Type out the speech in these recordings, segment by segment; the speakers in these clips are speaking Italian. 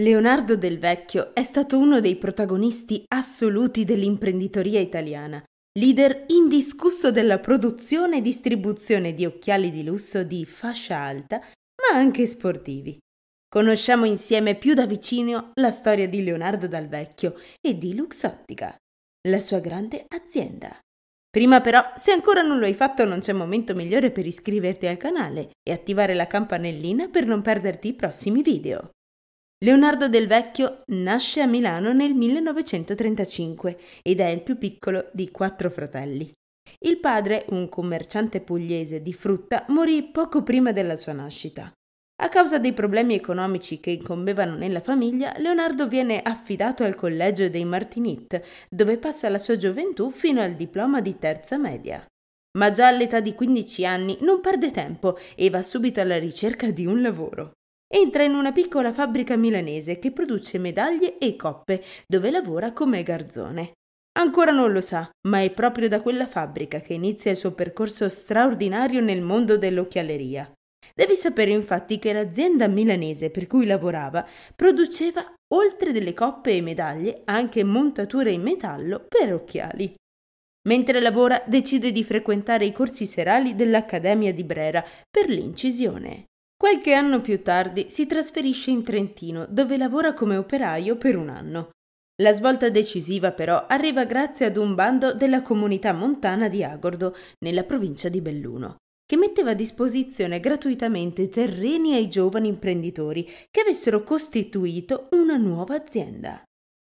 Leonardo Del Vecchio è stato uno dei protagonisti assoluti dell'imprenditoria italiana, leader indiscusso della produzione e distribuzione di occhiali di lusso di fascia alta, ma anche sportivi. Conosciamo insieme più da vicino la storia di Leonardo Dal Vecchio e di Luxottica, la sua grande azienda. Prima però, se ancora non lo hai fatto, non c'è momento migliore per iscriverti al canale e attivare la campanellina per non perderti i prossimi video. Leonardo del Vecchio nasce a Milano nel 1935 ed è il più piccolo di quattro fratelli. Il padre, un commerciante pugliese di frutta, morì poco prima della sua nascita. A causa dei problemi economici che incombevano nella famiglia, Leonardo viene affidato al collegio dei Martinit, dove passa la sua gioventù fino al diploma di terza media. Ma già all'età di 15 anni non perde tempo e va subito alla ricerca di un lavoro entra in una piccola fabbrica milanese che produce medaglie e coppe, dove lavora come garzone. Ancora non lo sa, ma è proprio da quella fabbrica che inizia il suo percorso straordinario nel mondo dell'occhialeria. Devi sapere infatti che l'azienda milanese per cui lavorava produceva, oltre delle coppe e medaglie, anche montature in metallo per occhiali. Mentre lavora decide di frequentare i corsi serali dell'Accademia di Brera per l'incisione. Qualche anno più tardi si trasferisce in Trentino, dove lavora come operaio per un anno. La svolta decisiva però arriva grazie ad un bando della comunità montana di Agordo, nella provincia di Belluno, che metteva a disposizione gratuitamente terreni ai giovani imprenditori che avessero costituito una nuova azienda.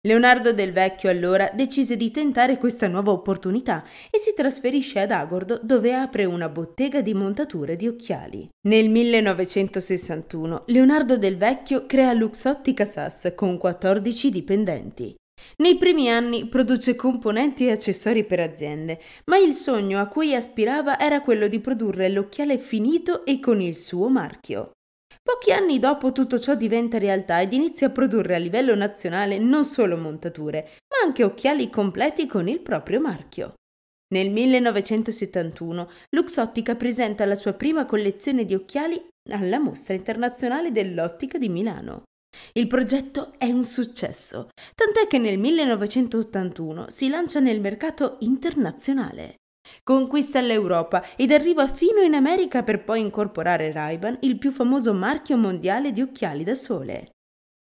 Leonardo del Vecchio allora decise di tentare questa nuova opportunità e si trasferisce ad Agordo dove apre una bottega di montature di occhiali. Nel 1961 Leonardo del Vecchio crea Luxottica Sass con 14 dipendenti. Nei primi anni produce componenti e accessori per aziende, ma il sogno a cui aspirava era quello di produrre l'occhiale finito e con il suo marchio. Pochi anni dopo tutto ciò diventa realtà ed inizia a produrre a livello nazionale non solo montature, ma anche occhiali completi con il proprio marchio. Nel 1971 Luxottica presenta la sua prima collezione di occhiali alla Mostra Internazionale dell'Ottica di Milano. Il progetto è un successo, tant'è che nel 1981 si lancia nel mercato internazionale. Conquista l'Europa ed arriva fino in America per poi incorporare ray il più famoso marchio mondiale di occhiali da sole.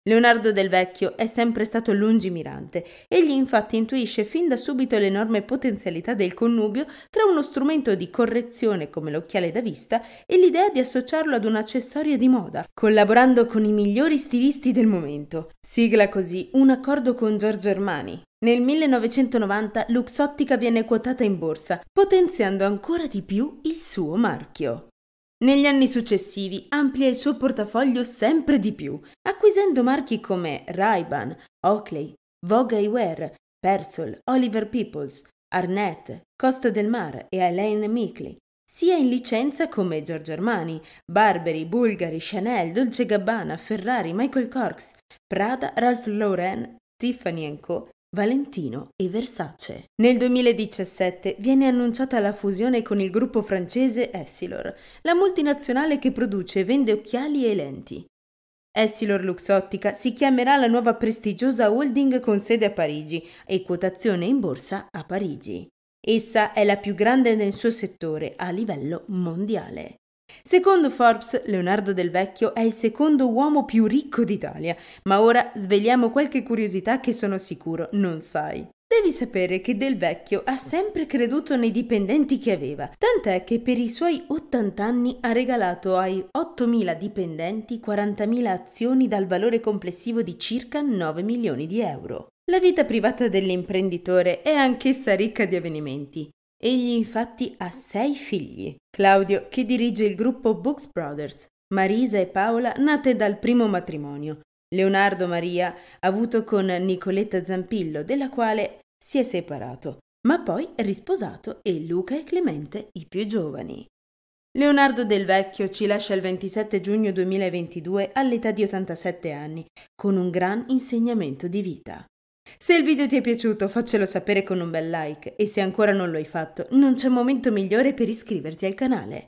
Leonardo del Vecchio è sempre stato lungimirante. Egli infatti intuisce fin da subito l'enorme potenzialità del connubio tra uno strumento di correzione come l'occhiale da vista e l'idea di associarlo ad un accessorio di moda, collaborando con i migliori stilisti del momento. Sigla così un accordo con Giorgio Armani, nel 1990 Luxottica viene quotata in borsa, potenziando ancora di più il suo marchio. Negli anni successivi amplia il suo portafoglio sempre di più, acquisendo marchi come Ray-Ban, Oakley, Vogue Eyewear, Persol, Oliver Peoples, Arnett, Costa del Mar e Elaine Meekly, sia in licenza come Giorgio Armani, Barberi, Bulgari, Chanel, Dolce Gabbana, Ferrari, Michael Corks, Prada, Ralph Lauren, Tiffany Co., Valentino e Versace. Nel 2017 viene annunciata la fusione con il gruppo francese Essilor, la multinazionale che produce e vende occhiali e lenti. Essilor Luxottica si chiamerà la nuova prestigiosa holding con sede a Parigi e quotazione in borsa a Parigi. Essa è la più grande nel suo settore a livello mondiale. Secondo Forbes, Leonardo del Vecchio è il secondo uomo più ricco d'Italia, ma ora svegliamo qualche curiosità che sono sicuro non sai. Devi sapere che Del Vecchio ha sempre creduto nei dipendenti che aveva, tant'è che per i suoi 80 anni ha regalato ai 8.000 dipendenti 40.000 azioni dal valore complessivo di circa 9 milioni di euro. La vita privata dell'imprenditore è anch'essa ricca di avvenimenti. Egli infatti ha sei figli. Claudio, che dirige il gruppo Books Brothers, Marisa e Paola, nate dal primo matrimonio. Leonardo Maria, avuto con Nicoletta Zampillo, della quale si è separato, ma poi risposato e Luca e Clemente i più giovani. Leonardo del Vecchio ci lascia il 27 giugno 2022 all'età di 87 anni, con un gran insegnamento di vita. Se il video ti è piaciuto faccelo sapere con un bel like e se ancora non lo hai fatto non c'è momento migliore per iscriverti al canale.